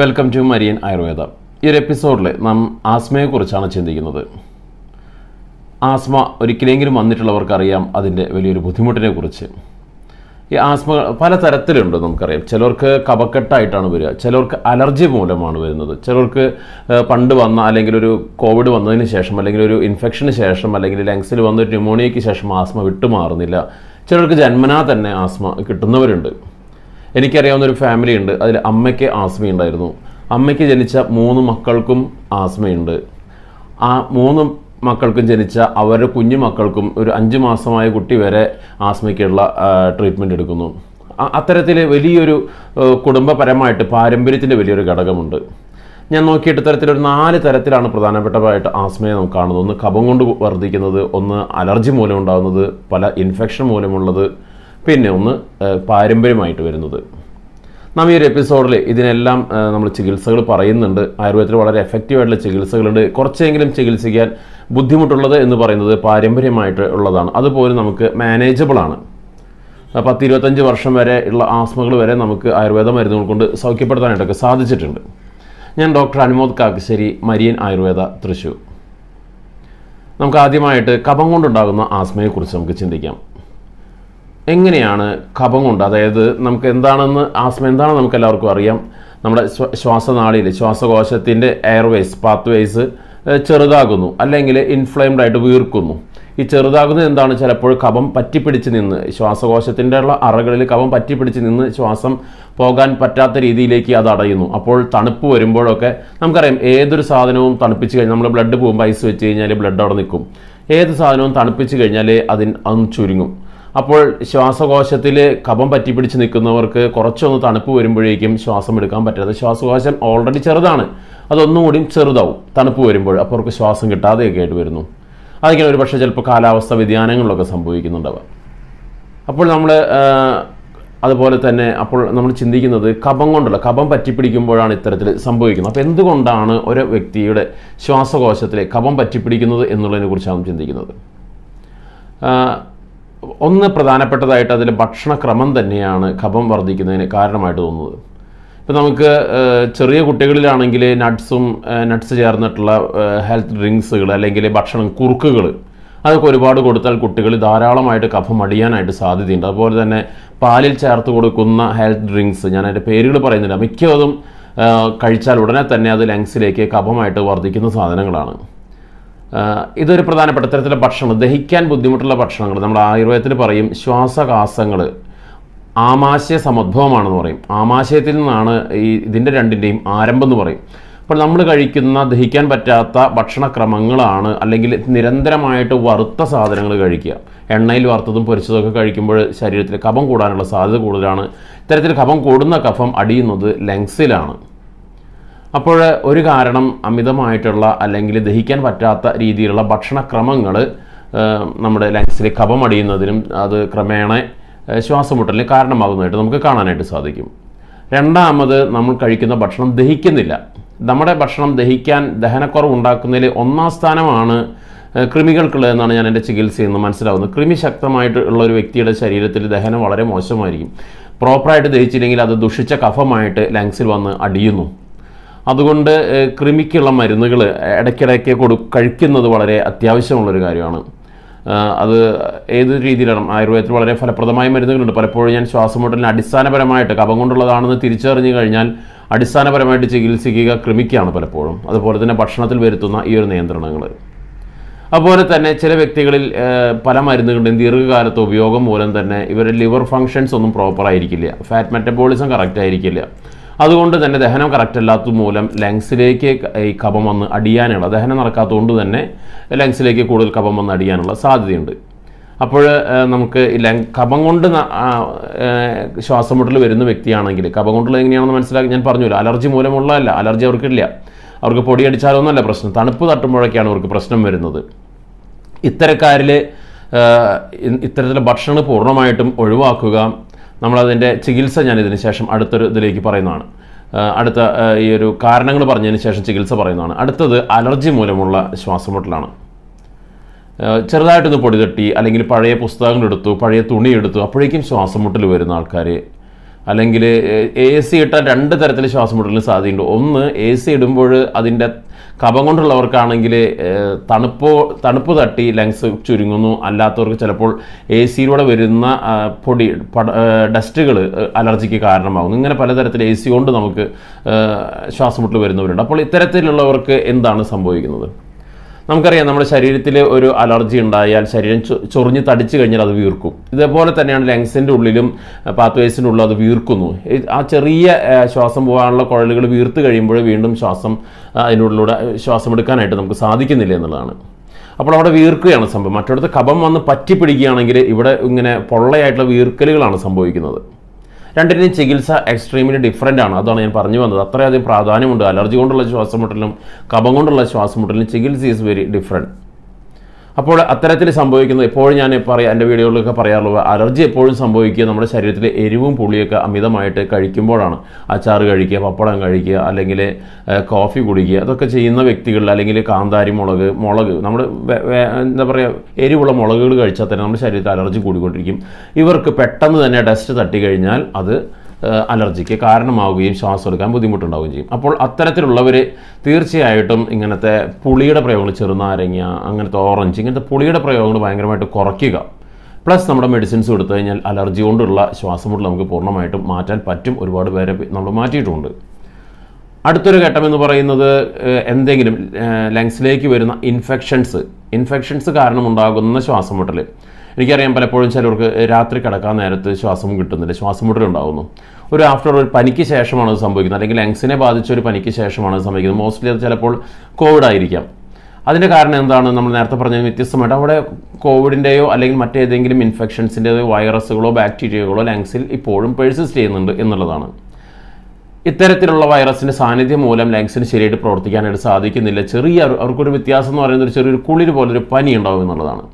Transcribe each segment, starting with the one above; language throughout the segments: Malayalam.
വെൽക്കം ടു മരിയൻ ആയുർവേദ ഈ ഒരു എപ്പിസോഡിൽ നാം ആസ്മയെക്കുറിച്ചാണ് ചിന്തിക്കുന്നത് ആസ്മ ഒരിക്കലെങ്കിലും വന്നിട്ടുള്ളവർക്കറിയാം അതിൻ്റെ വലിയൊരു ബുദ്ധിമുട്ടിനെ കുറിച്ച് ഈ ആസ്മ പല തരത്തിലുണ്ട് നമുക്കറിയാം ചിലർക്ക് കപക്കെട്ടായിട്ടാണ് വരിക ചിലർക്ക് അലർജി മൂലമാണ് വരുന്നത് ചിലർക്ക് പണ്ട് വന്ന അല്ലെങ്കിൽ ഒരു കോവിഡ് വന്നതിന് ശേഷം അല്ലെങ്കിൽ ഒരു ഇൻഫെക്ഷന് ശേഷം അല്ലെങ്കിൽ ലങ്സിൽ വന്ന ഒരു ന്യൂമോണിയയ്ക്ക് ശേഷം ആസ്മ വിട്ടുമാറുന്നില്ല ചിലർക്ക് ജന്മനാ തന്നെ ആസ്മ കിട്ടുന്നവരുണ്ട് എനിക്കറിയാവുന്ന ഒരു ഫാമിലി ഉണ്ട് അതിൽ അമ്മയ്ക്ക് ആസ്മയുണ്ടായിരുന്നു അമ്മയ്ക്ക് ജനിച്ച മൂന്ന് മക്കൾക്കും ആസ്മയുണ്ട് ആ മൂന്ന് മക്കൾക്കും ജനിച്ച അവരുടെ കുഞ്ഞു മക്കൾക്കും ഒരു അഞ്ച് മാസമായ കുട്ടി വരെ ആസ്മയ്ക്കുള്ള ട്രീറ്റ്മെൻ്റ് എടുക്കുന്നു അത്തരത്തിൽ വലിയൊരു കുടുംബപരമായിട്ട് പാരമ്പര്യത്തിൻ്റെ വലിയൊരു ഘടകമുണ്ട് ഞാൻ നോക്കിയിട്ട് തരത്തിലൊരു നാല് തരത്തിലാണ് പ്രധാനപ്പെട്ടതായിട്ട് ആസ്മയെ നമുക്ക് കാണുന്നത് ഒന്ന് കപം കൊണ്ട് വർദ്ധിക്കുന്നത് ഒന്ന് അലർജി മൂലം ഉണ്ടാകുന്നത് പല ഇൻഫെക്ഷൻ മൂലമുള്ളത് പിന്നെ ഒന്ന് പാരമ്പര്യമായിട്ട് വരുന്നത് നാം ഈ ഒരു എപ്പിസോഡിൽ ഇതിനെല്ലാം നമ്മൾ ചികിത്സകൾ പറയുന്നുണ്ട് ആയുർവേദത്തിൽ വളരെ എഫക്റ്റീവായിട്ടുള്ള ചികിത്സകളുണ്ട് കുറച്ചെങ്കിലും ചികിത്സിക്കാൻ ബുദ്ധിമുട്ടുള്ളത് എന്ന് പറയുന്നത് പാരമ്പര്യമായിട്ട് ഉള്ളതാണ് അതുപോലെ നമുക്ക് മാനേജബിളാണ് പത്ത് ഇരുപത്തഞ്ച് വർഷം വരെ ഉള്ള ആസ്മകൾ വരെ നമുക്ക് ആയുർവേദ മരുന്നുകൾ കൊണ്ട് സൗഖ്യപ്പെടുത്താനായിട്ടൊക്കെ സാധിച്ചിട്ടുണ്ട് ഞാൻ ഡോക്ടർ അനുമോദ് കാക്കശ്ശേരി മരിയൻ ആയുർവേദ തൃശ്ശൂർ നമുക്ക് ആദ്യമായിട്ട് കപം കൊണ്ടുണ്ടാകുന്ന ആസ്മയെക്കുറിച്ച് നമുക്ക് ചിന്തിക്കാം എങ്ങനെയാണ് കഫം കൊണ്ട് അതായത് നമുക്ക് എന്താണെന്ന് ആസ്മ എന്താണെന്ന് നമുക്ക് എല്ലാവർക്കും അറിയാം നമ്മുടെ ശ്വാസനാളിയിൽ ശ്വാസകോശത്തിൻ്റെ എയർവേസ് പാത്ത് വേസ് ചെറുതാകുന്നു അല്ലെങ്കിൽ ഇൻഫ്ലെയിംഡ് ആയിട്ട് വീർക്കുന്നു ഈ ചെറുതാകുന്നത് എന്താണ് ചിലപ്പോൾ കപം പറ്റിപ്പിടിച്ച് നിന്ന് ശ്വാസകോശത്തിൻ്റെ ഉള്ള അറകളിൽ കപം പറ്റിപ്പിടിച്ച് നിന്ന് ശ്വാസം പോകാൻ പറ്റാത്ത രീതിയിലേക്ക് അത് അടയുന്നു അപ്പോൾ തണുപ്പ് വരുമ്പോഴൊക്കെ നമുക്കറിയാം ഏതൊരു സാധനവും തണുപ്പിച്ച് കഴിഞ്ഞാൽ നമ്മൾ ബ്ലഡ് പോകുമ്പോൾ ഐസ് വെച്ച് കഴിഞ്ഞാൽ ബ്ലഡ് അവിടെ നിൽക്കും ഏത് സാധനവും തണുപ്പിച്ച് കഴിഞ്ഞാൽ അതിന് അന്ന് ചുരുങ്ങും അപ്പോൾ ശ്വാസകോശത്തിൽ പറ്റി പിടിച്ച് നിൽക്കുന്നവർക്ക് കുറച്ചൊന്ന് തണുപ്പ് വരുമ്പോഴേക്കും ശ്വാസം എടുക്കാൻ പറ്റാതെ ശ്വാസകോശം ഓൾറെഡി ചെറുതാണ് അതൊന്നും കൂടി ചെറുതാവും തണുപ്പ് വരുമ്പോൾ അപ്പോൾ അവർക്ക് ശ്വാസം കിട്ടാതെയൊക്കെ ആയിട്ട് വരുന്നു അതൊക്കെയാണ് ഒരു പക്ഷേ ചിലപ്പോൾ കാലാവസ്ഥ വ്യതിയാനങ്ങളിലൊക്കെ സംഭവിക്കുന്നുണ്ടാവുക അപ്പോൾ നമ്മൾ അതുപോലെ തന്നെ അപ്പോൾ നമ്മൾ ചിന്തിക്കുന്നത് കപം കൊണ്ടുള്ള പറ്റി പിടിക്കുമ്പോഴാണ് ഇത്തരത്തിൽ സംഭവിക്കുന്നത് അപ്പോൾ എന്തുകൊണ്ടാണ് ഒരു വ്യക്തിയുടെ ശ്വാസകോശത്തിലെ കഫം പറ്റിപ്പിടിക്കുന്നത് എന്നുള്ളതിനെ കുറിച്ചാണ് ചിന്തിക്കുന്നത് ഒന്ന് പ്രധാനപ്പെട്ടതായിട്ട് അതിൽ ഭക്ഷണക്രമം തന്നെയാണ് കഫം വർദ്ധിക്കുന്നതിന് കാരണമായിട്ട് തോന്നുന്നത് ഇപ്പോൾ നമുക്ക് ചെറിയ കുട്ടികളിലാണെങ്കിൽ നട്ട്സും നട്ട്സ് ചേർന്നിട്ടുള്ള ഹെൽത്ത് ഡ്രിങ്ക്സുകൾ അല്ലെങ്കിൽ ഭക്ഷണം കുറുക്കുകൾ അതൊക്കെ ഒരുപാട് കൊടുത്താൽ കുട്ടികൾ ധാരാളമായിട്ട് കഫം അടിയാനായിട്ട് സാധ്യതയുണ്ട് അതുപോലെ തന്നെ പാലിൽ ചേർത്ത് കൊടുക്കുന്ന ഹെൽത്ത് ഡ്രിങ്ക്സ് ഞാൻ അതിൻ്റെ പേരുകൾ പറയുന്നില്ല മിക്കതും കഴിച്ചാൽ ഉടനെ തന്നെ അത് ലങ്സിലേക്ക് കഫമായിട്ട് വർദ്ധിക്കുന്ന സാധനങ്ങളാണ് ഇതൊരു പ്രധാനപ്പെട്ട തരത്തിലെ ഭക്ഷണം ദഹിക്കാൻ ബുദ്ധിമുട്ടുള്ള ഭക്ഷണങ്ങൾ നമ്മൾ ആയുർവേദത്തിൽ പറയും ശ്വാസകാസങ്ങൾ ആമാശയ സമദ്ഭവമാണെന്ന് പറയും ആമാശയത്തിൽ നിന്നാണ് ഈ ഇതിൻ്റെ രണ്ടിൻ്റെയും ആരംഭം എന്ന് പറയും അപ്പോൾ നമ്മൾ കഴിക്കുന്ന ദഹിക്കാൻ പറ്റാത്ത ഭക്ഷണക്രമങ്ങളാണ് അല്ലെങ്കിൽ നിരന്തരമായിട്ട് വറുത്ത സാധനങ്ങൾ കഴിക്കുക എണ്ണയിൽ വറുത്തതും പൊരിച്ചതൊക്കെ കഴിക്കുമ്പോൾ ശരീരത്തിൽ കഫം കൂടാനുള്ള സാധ്യത കൂടുതലാണ് ഇത്തരത്തിൽ കഫം കൂടുന്ന കഫം അടിയുന്നത് ലങ്സിലാണ് അപ്പോൾ ഒരു കാരണം അമിതമായിട്ടുള്ള അല്ലെങ്കിൽ ദഹിക്കാൻ പറ്റാത്ത രീതിയിലുള്ള ഭക്ഷണക്രമങ്ങൾ നമ്മുടെ ലങ്സിൽ കപമടിയുന്നതിനും അത് ക്രമേണ ശ്വാസമുട്ടലിന് കാരണമാകുന്നതായിട്ട് നമുക്ക് കാണാനായിട്ട് സാധിക്കും രണ്ടാമത് നമ്മൾ കഴിക്കുന്ന ഭക്ഷണം ദഹിക്കുന്നില്ല നമ്മുടെ ഭക്ഷണം ദഹിക്കാൻ ദഹനക്കുറവ് ഉണ്ടാക്കുന്നതിൽ ഒന്നാം സ്ഥാനമാണ് എന്നാണ് ഞാൻ എൻ്റെ ചികിത്സയിൽ നിന്ന് മനസ്സിലാവുന്നത് കൃമി ശക്തമായിട്ട് ഉള്ള ഒരു വ്യക്തിയുടെ ശരീരത്തിൽ ദഹനം വളരെ മോശമായിരിക്കും പ്രോപ്പറായിട്ട് ദഹിച്ചില്ലെങ്കിൽ അത് ദുഷിച്ച കഫമായിട്ട് ലങ്സിൽ വന്ന് അടിയുന്നു അതുകൊണ്ട് കൃമിക്കുള്ള മരുന്നുകൾ ഇടയ്ക്കിടയ്ക്ക് കൊടു കഴിക്കുന്നത് വളരെ അത്യാവശ്യമുള്ളൊരു കാര്യമാണ് അത് ഏത് രീതിയിലാണ് ആയുർവേദത്തിൽ വളരെ ഫലപ്രദമായ മരുന്നുകളുണ്ട് പലപ്പോഴും ഞാൻ ശ്വാസമുട്ടലിന് അടിസ്ഥാനപരമായിട്ട് കപം കൊണ്ടുള്ളതാണെന്ന് തിരിച്ചറിഞ്ഞു കഴിഞ്ഞാൽ അടിസ്ഥാനപരമായിട്ട് ചികിത്സിക്കുക ക്രമിക്കുകയാണ് പലപ്പോഴും അതുപോലെ തന്നെ ഭക്ഷണത്തിൽ വരുത്തുന്ന ഈ ഒരു നിയന്ത്രണങ്ങൾ അതുപോലെ തന്നെ ചില വ്യക്തികളിൽ പല മരുന്നുകളുടെയും ദീർഘകാലത്തെ ഉപയോഗം മൂലം തന്നെ ഇവരുടെ ലിവർ ഫങ്ഷൻസ് ഒന്നും പ്രോപ്പർ ആയിരിക്കില്ല ഫാറ്റ് മെറ്റബോളിസം കറക്റ്റ് ആയിരിക്കില്ല അതുകൊണ്ട് തന്നെ ദഹനം കറക്റ്റ് അല്ലാത്തത് മൂലം ലങ്സിലേക്ക് ഈ കപം വന്ന് അടിയാനുള്ള ദഹനം നടക്കാത്തതുകൊണ്ട് തന്നെ ലങ്സിലേക്ക് കൂടുതൽ കപം വന്ന് അടിയാനുള്ള സാധ്യതയുണ്ട് അപ്പോൾ നമുക്ക് ലങ് കപം കൊണ്ട് ശ്വാസം വരുന്ന വ്യക്തിയാണെങ്കിൽ കപം കൊണ്ടുള്ള എങ്ങനെയാണെന്ന് മനസ്സിലാക്കി ഞാൻ പറഞ്ഞില്ല അലർജി മൂലമുള്ളതല്ല അലർജി അവർക്കില്ല അവർക്ക് പൊടി അടിച്ചാലൊന്നുമല്ല പ്രശ്നം തണുപ്പ് തട്ടുമ്പോഴൊക്കെയാണ് അവർക്ക് പ്രശ്നം വരുന്നത് ഇത്തരക്കാരിൽ ഇത്തരത്തിലെ ഭക്ഷണം പൂർണ്ണമായിട്ടും ഒഴിവാക്കുക നമ്മളതിൻ്റെ ചികിത്സ ഞാൻ ഇതിന് ശേഷം അടുത്തൊരു ഇതിലേക്ക് പറയുന്നതാണ് അടുത്ത ഈ ഒരു കാരണങ്ങൾ പറഞ്ഞതിന് ശേഷം ചികിത്സ പറയുന്നതാണ് അടുത്തത് അലർജി മൂലമുള്ള ശ്വാസമുട്ടലാണ് ചെറുതായിട്ടൊന്ന് പൊടി തട്ടി അല്ലെങ്കിൽ പഴയ പുസ്തകങ്ങൾ എടുത്തു പഴയ തുണി എടുത്തു അപ്പോഴേക്കും ശ്വാസമുട്ടൽ വരുന്ന ആൾക്കാർ അല്ലെങ്കിൽ എ സി ഇട്ടാൽ രണ്ട് തരത്തിൽ ശ്വാസമുട്ടലിന് സാധ്യതയുണ്ട് ഒന്ന് എ സി ഇടുമ്പോൾ അതിൻ്റെ കപം കൊണ്ടുള്ളവർക്കാണെങ്കിൽ തണുപ്പോ തണുപ്പ് തട്ടി ലങ്സ് ചുരുങ്ങുന്നു അല്ലാത്തവർക്ക് ചിലപ്പോൾ എ സിയിലൂടെ വരുന്ന പൊടി ഡസ്റ്റുകൾ അലർജിക്ക് കാരണമാകുന്നു ഇങ്ങനെ പലതരത്തിൽ എ സി കൊണ്ട് നമുക്ക് ശ്വാസമുട്ടൽ വരുന്നവരുണ്ട് അപ്പോൾ ഇത്തരത്തിലുള്ളവർക്ക് എന്താണ് സംഭവിക്കുന്നത് നമുക്കറിയാം നമ്മുടെ ശരീരത്തിൽ ഒരു അലർജി ഉണ്ടായാൽ ശരീരം ചൊറിഞ്ഞ് തടിച്ചു കഴിഞ്ഞാൽ അത് വീർക്കും ഇതേപോലെ തന്നെയാണ് ലങ്സിൻ്റെ ഉള്ളിലും പാത്വേസിൻ്റെ ഉള്ളിലും അത് വീർക്കുന്നു ആ ചെറിയ ശ്വാസം പോകാനുള്ള കുഴലുകൾ വീർത്ത് കഴിയുമ്പോൾ വീണ്ടും ശ്വാസം അതിനുള്ളിലൂടെ ശ്വാസം എടുക്കാനായിട്ട് നമുക്ക് സാധിക്കുന്നില്ല എന്നുള്ളതാണ് അപ്പോൾ അവിടെ വീർക്കുകയാണ് സംഭവം മറ്റിടത്ത് കപം വന്ന് പറ്റിപ്പിടിക്കുകയാണെങ്കിൽ ഇവിടെ ഇങ്ങനെ പൊള്ളയായിട്ടുള്ള വീർക്കലുകളാണ് സംഭവിക്കുന്നത് രണ്ടിൻ്റെയും ചികിത്സ എക്സ്ട്രീമിലി ഡിഫറെൻ്റ് ആണ് അതാണ് ഞാൻ പറഞ്ഞു വന്നത് അത്രയധികം പ്രാധാന്യമുണ്ട് അലർജി കൊണ്ടുള്ള ശ്വാസമുട്ടലും കപം കൊണ്ടുള്ള ശ്വാസമുട്ടലും ചികിത്സ ഈസ് വെരി ഡിഫറെൻറ്റ് അപ്പോൾ അത്തരത്തിൽ സംഭവിക്കുന്നത് എപ്പോഴും ഞാൻ പറയാം എൻ്റെ വീഡിയോകളിലൊക്കെ പറയാറുള്ളത് അലർജി എപ്പോഴും സംഭവിക്കുക നമ്മുടെ ശരീരത്തിലെ എരിവും പുളിയൊക്കെ അമിതമായിട്ട് കഴിക്കുമ്പോഴാണ് അച്ചാറ് കഴിക്കുക പപ്പടം കഴിക്കുക അല്ലെങ്കിൽ കോഫി കുടിക്കുക അതൊക്കെ ചെയ്യുന്ന വ്യക്തികളിൽ അല്ലെങ്കിൽ കാന്താരി മുളക് മുളക് നമ്മൾ എന്താ പറയുക എരിവുള്ള മുളകുകൾ കഴിച്ചാൽ തന്നെ നമ്മുടെ ശരീരത്തിൽ അലർജി കൂടിക്കൊണ്ടിരിക്കും ഇവർക്ക് പെട്ടെന്ന് തന്നെ ടെസ്റ്റ് തട്ടി കഴിഞ്ഞാൽ അത് അലർജിക്ക് കാരണമാവുകയും ശ്വാസം എടുക്കാൻ ബുദ്ധിമുട്ടുണ്ടാവുകയും ചെയ്യും അപ്പോൾ അത്തരത്തിലുള്ളവർ തീർച്ചയായിട്ടും ഇങ്ങനത്തെ പുളിയുടെ പ്രയോഗങ്ങൾ ചെറുനാരങ്ങ അങ്ങനത്തെ ഓറഞ്ച് ഇങ്ങനത്തെ പുളിയുടെ പ്രയോഗങ്ങൾ ഭയങ്കരമായിട്ട് കുറയ്ക്കുക പ്ലസ് നമ്മുടെ മെഡിസിൻസ് കൊടുത്തു കഴിഞ്ഞാൽ അലർജി കൊണ്ടുള്ള ശ്വാസമുട്ടൽ നമുക്ക് പൂർണ്ണമായിട്ടും മാറ്റാൻ പറ്റും ഒരുപാട് പേരെ നമ്മൾ മാറ്റിയിട്ടുണ്ട് അടുത്തൊരു ഘട്ടം എന്ന് പറയുന്നത് എന്തെങ്കിലും ലങ്സിലേക്ക് വരുന്ന ഇൻഫെക്ഷൻസ് ഇൻഫെക്ഷൻസ് കാരണമുണ്ടാകുന്ന ശ്വാസം മുട്ടൽ എനിക്കറിയാം പലപ്പോഴും ചിലർക്ക് രാത്രി കിടക്കാൻ നേരത്ത് ശ്വാസം കിട്ടുന്നില്ല ശ്വാസം മുട്ടലുണ്ടാകുന്നു ഒരു ആഫ്റ്റർ ഒരു പനിക്ക് ശേഷമാണ് അത് സംഭവിക്കുന്നത് അല്ലെങ്കിൽ ലങ്സിനെ ബാധിച്ച ഒരു പനിക്ക് ശേഷമാണ് അത് സംഭവിക്കുന്നത് മോസ്റ്റ്ലി അത് ചിലപ്പോൾ കോവിഡ് ആയിരിക്കാം അതിൻ്റെ കാരണം എന്താണ് നമ്മൾ നേരത്തെ പറഞ്ഞത് വ്യത്യസ്തമായിട്ട് അവിടെ കോവിഡിൻ്റെയോ അല്ലെങ്കിൽ മറ്റേതെങ്കിലും ഇൻഫെക്ഷൻസിൻ്റെയോ വൈറസുകളോ ബാക്ടീരിയകളോ ലങ്സിൽ ഇപ്പോഴും പേഴ്സിസ്റ്റ് ചെയ്യുന്നുണ്ട് എന്നുള്ളതാണ് ഇത്തരത്തിലുള്ള വൈറസിൻ്റെ സാന്നിധ്യം മൂലം ലങ്സിന് ശരിയായിട്ട് പ്രവർത്തിക്കാനായിട്ട് സാധിക്കുന്നില്ല ചെറിയ അവർക്കൊരു വ്യത്യാസം എന്ന് പറയുന്നത് ഒരു ചെറിയൊരു കുളിര് പോലൊരു പനി ഉണ്ടാവും എന്നുള്ളതാണ്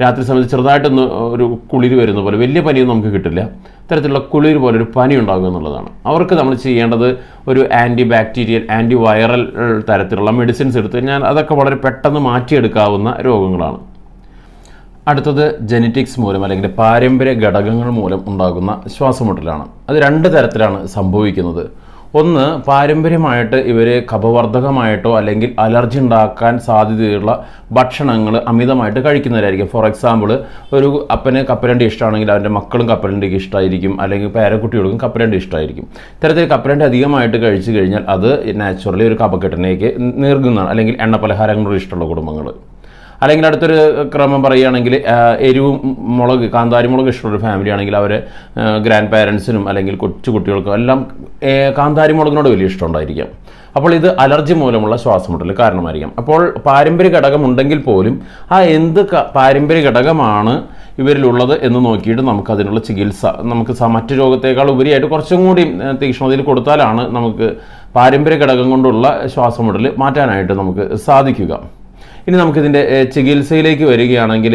രാത്രി സമയത്ത് ചെറുതായിട്ടൊന്ന് ഒരു കുളിര് വരുന്ന പോലെ വലിയ പനിയൊന്നും നമുക്ക് കിട്ടില്ല ഇത്തരത്തിലുള്ള കുളിര് പോലെ ഒരു പനി ഉണ്ടാകും എന്നുള്ളതാണ് അവർക്ക് നമ്മൾ ചെയ്യേണ്ടത് ഒരു ആൻറ്റി ബാക്ടീരിയൽ ആൻറ്റി വൈറൽ തരത്തിലുള്ള മെഡിസിൻസ് എടുത്ത് ഞാൻ അതൊക്കെ വളരെ പെട്ടെന്ന് മാറ്റിയെടുക്കാവുന്ന രോഗങ്ങളാണ് അടുത്തത് ജനറ്റിക്സ് മൂലം അല്ലെങ്കിൽ പാരമ്പര്യ ഘടകങ്ങൾ മൂലം ഉണ്ടാകുന്ന ശ്വാസമുട്ടലാണ് അത് രണ്ട് തരത്തിലാണ് സംഭവിക്കുന്നത് ഒന്ന് പാരമ്പര്യമായിട്ട് ഇവർ കപവർദ്ധകമായിട്ടോ അല്ലെങ്കിൽ അലർജി ഉണ്ടാക്കാൻ സാധ്യതയുള്ള ഭക്ഷണങ്ങൾ അമിതമായിട്ട് കഴിക്കുന്നവരായിരിക്കും ഫോർ എക്സാമ്പിൾ ഒരു അപ്പന് കപ്പലണ്ടി ഇഷ്ടമാണെങ്കിൽ അവൻ്റെ മക്കളും കപ്പലണ്ടിക്ക് ഇഷ്ടമായിരിക്കും അല്ലെങ്കിൽ പേരക്കുട്ടികൾക്കും കപ്പലണ്ടി ഇഷ്ടമായിരിക്കും ഇത്തരത്തിൽ കപ്പലണ്ടി അധികമായിട്ട് കഴിച്ചു കഴിഞ്ഞാൽ അത് നാച്ചുറലി ഒരു കപക്കെട്ടിനേക്ക് നീർകുന്നതാണ് അല്ലെങ്കിൽ എണ്ണ പലഹാരങ്ങളോട് ഇഷ്ടമുള്ള കുടുംബങ്ങൾ അല്ലെങ്കിൽ അടുത്തൊരു ക്രമം പറയുകയാണെങ്കിൽ എരിവും മുളക് കാന്താരി മുളക് ഇഷ്ടമുള്ള ഫാമിലി ആണെങ്കിൽ അവർ ഗ്രാൻഡ് പാരൻസിനും അല്ലെങ്കിൽ കൊച്ചു കുട്ടികൾക്കും എല്ലാം കാന്താരി മുളകിനോട് വലിയ ഇഷ്ടമുണ്ടായിരിക്കാം അപ്പോൾ ഇത് അലർജി മൂലമുള്ള ശ്വാസമുട്ടൽ കാരണമായിരിക്കാം അപ്പോൾ പാരമ്പര്യ ഘടകം ഉണ്ടെങ്കിൽ പോലും ആ എന്ത് പാരമ്പര്യ ഘടകമാണ് ഇവരിലുള്ളത് എന്ന് നോക്കിയിട്ട് നമുക്ക് അതിനുള്ള ചികിത്സ നമുക്ക് മറ്റു രോഗത്തേക്കാൾ ഉപരിയായിട്ട് കുറച്ചും കൂടി തീക്ഷ്ണതയിൽ കൊടുത്താലാണ് നമുക്ക് പാരമ്പര്യ ഘടകം കൊണ്ടുള്ള ശ്വാസമുടൽ മാറ്റാനായിട്ട് നമുക്ക് സാധിക്കുക ഇനി നമുക്കിതിൻ്റെ ചികിത്സയിലേക്ക് വരികയാണെങ്കിൽ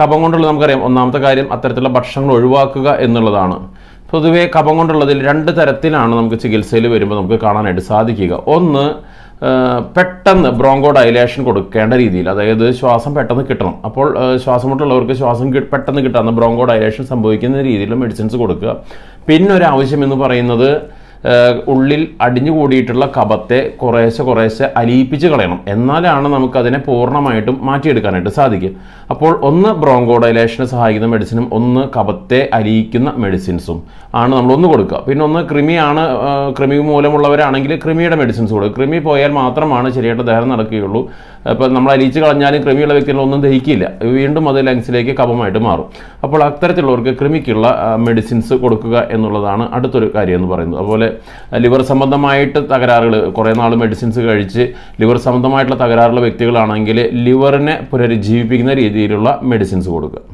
കപം കൊണ്ടുള്ള നമുക്കറിയാം ഒന്നാമത്തെ കാര്യം അത്തരത്തിലുള്ള ഭക്ഷണങ്ങൾ ഒഴിവാക്കുക എന്നുള്ളതാണ് പൊതുവെ കപം കൊണ്ടുള്ളതിൽ രണ്ട് തരത്തിലാണ് നമുക്ക് ചികിത്സയിൽ വരുമ്പോൾ നമുക്ക് കാണാനായിട്ട് സാധിക്കുക ഒന്ന് പെട്ടെന്ന് ബ്രോങ്കോ ഡൈലേഷൻ കൊടുക്കേണ്ട രീതിയിൽ അതായത് ശ്വാസം പെട്ടെന്ന് കിട്ടണം അപ്പോൾ ശ്വാസം മുട്ടുള്ളവർക്ക് ശ്വാസം പെട്ടെന്ന് കിട്ടാമെന്ന് ബ്രോങ്കോ ഡൈലേഷൻ സംഭവിക്കുന്ന രീതിയിൽ മെഡിസിൻസ് കൊടുക്കുക പിന്നൊരാവശ്യം ആവശ്യം എന്ന് പറയുന്നത് ഉള്ളിൽ അടിഞ്ഞുകൂടിയിട്ടുള്ള കപത്തെ കുറേശ്ശെ കുറേശ്ശെ അലിയിപ്പിച്ച് കളയണം എന്നാലാണ് നമുക്കതിനെ പൂർണ്ണമായിട്ടും മാറ്റിയെടുക്കാനായിട്ട് സാധിക്കുക അപ്പോൾ ഒന്ന് ബ്രോങ്കോഡൈലേഷനെ സഹായിക്കുന്ന മെഡിസിനും ഒന്ന് കപത്തെ അലിയിക്കുന്ന മെഡിസിൻസും ആണ് നമ്മൾ ഒന്ന് കൊടുക്കുക പിന്നെ ഒന്ന് ക്രിമിയാണ് ക്രിമി മൂലമുള്ളവരാണെങ്കിൽ ക്രിമിയുടെ മെഡിസിൻസ് കൊടുക്കുക ക്രിമി പോയാൽ മാത്രമാണ് ശരിയായിട്ട് ദഹനം നടക്കുകയുള്ളൂ അപ്പോൾ നമ്മൾ അലിയിച്ച് കളഞ്ഞാലും കൃമിയുള്ള വ്യക്തികളൊന്നും ദഹിക്കില്ല വീണ്ടും അത് ലങ്സിലേക്ക് കപമായിട്ട് മാറും അപ്പോൾ അത്തരത്തിലുള്ളവർക്ക് ക്രിമിക്കുള്ള മെഡിസിൻസ് കൊടുക്കുക എന്നുള്ളതാണ് അടുത്തൊരു കാര്യം എന്ന് പറയുന്നത് അതുപോലെ ലിവർ സംബന്ധമായിട്ട് തകരാറുകൾ കുറേ നാൾ മെഡിസിൻസ് കഴിച്ച് ലിവർ സംബന്ധമായിട്ടുള്ള തകരാറുള്ള വ്യക്തികളാണെങ്കിൽ ലിവറിനെ പുനരുജ്ജീവിപ്പിക്കുന്ന രീതിയിലുള്ള മെഡിസിൻസ് കൊടുക്കുക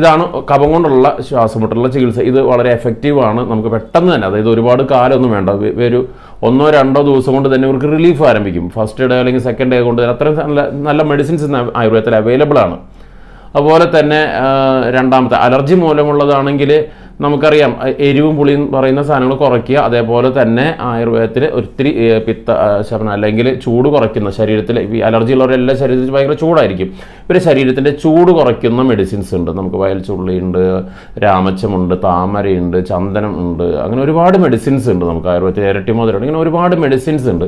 ഇതാണ് കപം കൊണ്ടുള്ള ശ്വാസമുട്ടുള്ള ചികിത്സ ഇത് വളരെ എഫക്റ്റീവാണ് നമുക്ക് പെട്ടെന്ന് തന്നെ അതായത് ഒരുപാട് കാലമൊന്നും വേണ്ട ഒരു ഒന്നോ രണ്ടോ ദിവസം കൊണ്ട് തന്നെ ഇവർക്ക് റിലീഫ് ആരംഭിക്കും ഫസ്റ്റ് ഡേ അല്ലെങ്കിൽ സെക്കൻഡ് ഡേ കൊണ്ട് തന്നെ അത്രയും നല്ല നല്ല മെഡിസിൻസ് ആയുർവേദത്തിൽ അവൈലബിൾ ആണ് അതുപോലെ തന്നെ രണ്ടാമത്തെ അലർജി മൂലമുള്ളതാണെങ്കിൽ നമുക്കറിയാം എരിവും പുളിയും പറയുന്ന സാധനങ്ങൾ കുറയ്ക്കുക അതേപോലെ തന്നെ ആയുർവേദത്തിൽ ഒത്തിരി പിത്ത ശമനം അല്ലെങ്കിൽ ചൂട് കുറയ്ക്കുന്ന ശരീരത്തിൽ ഈ അലർജി ഉള്ളവരെല്ലാം ശരീരത്തിൽ ഭയങ്കര ചൂടായിരിക്കും ഇവരെ ശരീരത്തിൻ്റെ ചൂട് കുറയ്ക്കുന്ന മെഡിസിൻസ് ഉണ്ട് നമുക്ക് വയൽച്ചുള്ളിയുണ്ട് രാമച്ചമുണ്ട് താമരയുണ്ട് ചന്ദനം ഉണ്ട് അങ്ങനെ ഒരുപാട് മെഡിസിൻസ് ഉണ്ട് നമുക്ക് ആയുർവേദത്തിൽ ഇരട്ടി മുതലുണ്ട് ഇങ്ങനെ ഒരുപാട് മെഡിസിൻസ് ഉണ്ട്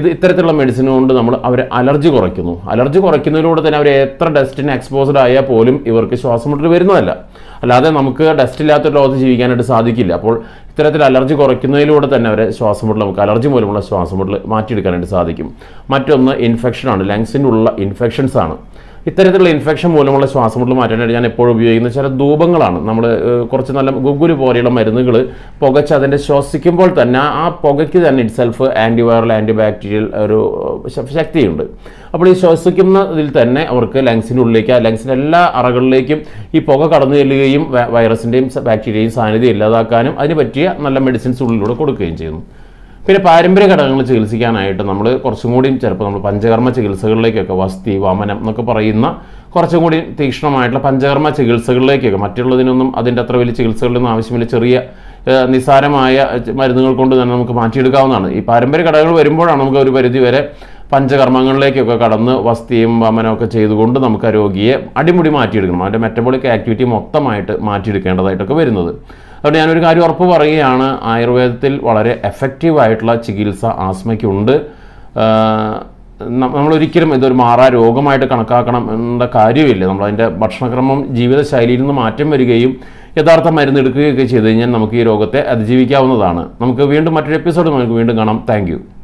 ഇത് ഇത്തരത്തിലുള്ള മെഡിസിൻ കൊണ്ട് നമ്മൾ അവരെ അലർജി കുറയ്ക്കുന്നു അലർജി കുറയ്ക്കുന്നതിലൂടെ തന്നെ അവർ എത്ര ഡസ്റ്റിന് എക്സ്പോസ്ഡ് ആയാൽ പോലും ഇവർക്ക് ശ്വാസം മുട്ടൽ വരുന്നതല്ല അല്ലാതെ നമുക്ക് ഡസ്റ്റ് ഇല്ലാത്തൊരു ലോകത്ത് ജീവിക്കാനായിട്ട് സാധിക്കില്ല അപ്പോൾ ഇത്തരത്തിൽ അലർജി കുറയ്ക്കുന്നതിലൂടെ തന്നെ അവരെ ശ്വാസം നമുക്ക് അലർജി മൂലമുള്ള ശ്വാസം മുട്ടൽ മാറ്റിയെടുക്കാനായിട്ട് സാധിക്കും മറ്റൊന്ന് ഇൻഫെക്ഷനാണ് ലങ്സിനുള്ള ഇൻഫെക്ഷൻസ് ആണ് ഇത്തരത്തിലുള്ള ഇൻഫെക്ഷൻ മൂലമുള്ള ശ്വാസമുട്ടൽ മാറ്റാനായിട്ട് ഞാൻ എപ്പോഴും ഉപയോഗിക്കുന്നത് ചില ധൂപങ്ങളാണ് നമ്മൾ കുറച്ച് നല്ല ഗുഗുരു പോലെയുള്ള മരുന്നുകൾ പുകച്ച് അതിൻ്റെ ശ്വസിക്കുമ്പോൾ തന്നെ ആ പുകയ്ക്ക് തന്നെ ഇറ്റ്സെൽഫ് ആൻറ്റിവൈറൽ ആൻറ്റി ബാക്ടീരിയൽ ഒരു ശക്തിയുണ്ട് അപ്പോൾ ഈ ശ്വസിക്കുന്നതിൽ തന്നെ അവർക്ക് ലങ്സിനുള്ളിലേക്ക് ആ ലങ്സിൻ്റെ എല്ലാ അറകളിലേക്കും ഈ പുക കടന്നു ചെല്ലുകയും വൈറസിൻ്റെയും ബാക്ടീരിയയും സാന്നിധ്യം ഇല്ലാതാക്കാനും അതിന് പറ്റിയ നല്ല മെഡിസിൻസ് ഉള്ളിലൂടെ കൊടുക്കുകയും ചെയ്യുന്നു പിന്നെ പാരമ്പര്യ ഘടകങ്ങൾ ചികിത്സിക്കാനായിട്ട് നമ്മൾ കുറച്ചും കൂടി ചിലപ്പോൾ നമ്മൾ പഞ്ചകർമ്മ ചികിത്സകളിലേക്കൊക്കെ വസ്തി വമനം എന്നൊക്കെ പറയുന്ന കുറച്ചും കൂടി തീക്ഷ്ണമായിട്ടുള്ള പഞ്ചകർമ്മ ചികിത്സകളിലേക്കൊക്കെ മറ്റുള്ളതിനൊന്നും അതിൻ്റെ അത്ര വലിയ ചികിത്സകളിലൊന്നും ആവശ്യമില്ല ചെറിയ നിസ്സാരമായ മരുന്നുകൾ കൊണ്ട് തന്നെ നമുക്ക് മാറ്റിയെടുക്കാവുന്നതാണ് ഈ പാരമ്പര്യ ഘടകങ്ങൾ വരുമ്പോഴാണ് നമുക്ക് ഒരു പരിധി വരെ പഞ്ചകർമ്മങ്ങളിലേക്കൊക്കെ കടന്ന് വസ്തിയും വമനമൊക്കെ ചെയ്തുകൊണ്ട് നമുക്ക് ആ രോഗിയെ അടിമുടി മാറ്റിയെടുക്കണം അവൻ്റെ മെറ്റബോളിക് ആക്ടിവിറ്റി മൊത്തമായിട്ട് മാറ്റിയെടുക്കേണ്ടതായിട്ടൊക്കെ വരുന്നത് അതുകൊണ്ട് ഞാനൊരു കാര്യം ഉറപ്പ് പറയുകയാണ് ആയുർവേദത്തിൽ വളരെ ആയിട്ടുള്ള ചികിത്സ ആസ്മയ്ക്കുണ്ട് നമ്മളൊരിക്കലും ഇതൊരു മാറാ രോഗമായിട്ട് കണക്കാക്കണം എന്ന കാര്യമില്ല നമ്മളതിൻ്റെ ഭക്ഷണക്രമം ജീവിതശൈലിയിൽ നിന്ന് മാറ്റം വരികയും യഥാർത്ഥ മരുന്നെടുക്കുകയൊക്കെ ചെയ്ത് കഴിഞ്ഞാൽ നമുക്ക് ഈ രോഗത്തെ അതിജീവിക്കാവുന്നതാണ് നമുക്ക് വീണ്ടും മറ്റൊരു എപ്പിസോഡ് നമുക്ക് വീണ്ടും കാണാം താങ്ക്